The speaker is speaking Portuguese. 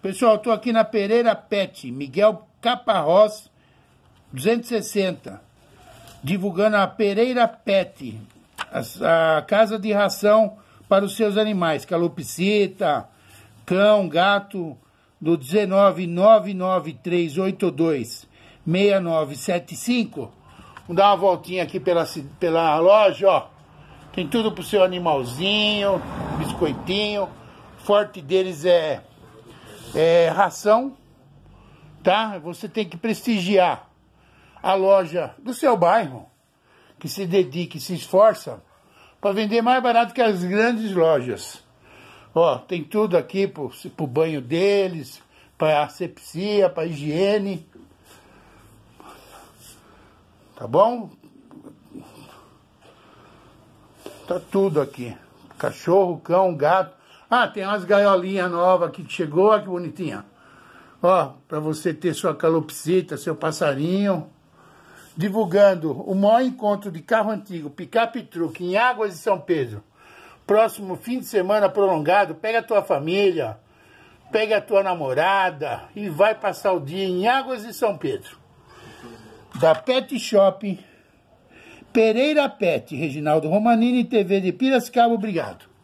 Pessoal, estou aqui na Pereira Pet, Miguel Caparrós 260, divulgando a Pereira Pet, a, a casa de ração para os seus animais, calopsita, cão, gato, do 19993826975. Vamos dar uma voltinha aqui pela, pela loja, ó. Tem tudo pro seu animalzinho, biscoitinho. O forte deles é é, ração, tá? Você tem que prestigiar a loja do seu bairro, que se dedique, se esforça para vender mais barato que as grandes lojas. Ó, tem tudo aqui pro, o banho deles, para asepsia, para higiene. Tá bom? Tá tudo aqui. Cachorro, cão, gato, ah, tem umas gaiolinhas novas aqui que chegou, olha ah, que bonitinha. Ó, para você ter sua calopsita, seu passarinho. Divulgando o maior encontro de carro antigo, picape truque, em Águas de São Pedro. Próximo fim de semana prolongado, pega a tua família, pega a tua namorada e vai passar o dia em Águas de São Pedro. Da Pet Shop, Pereira Pet, Reginaldo Romanini, TV de Piracicaba, obrigado.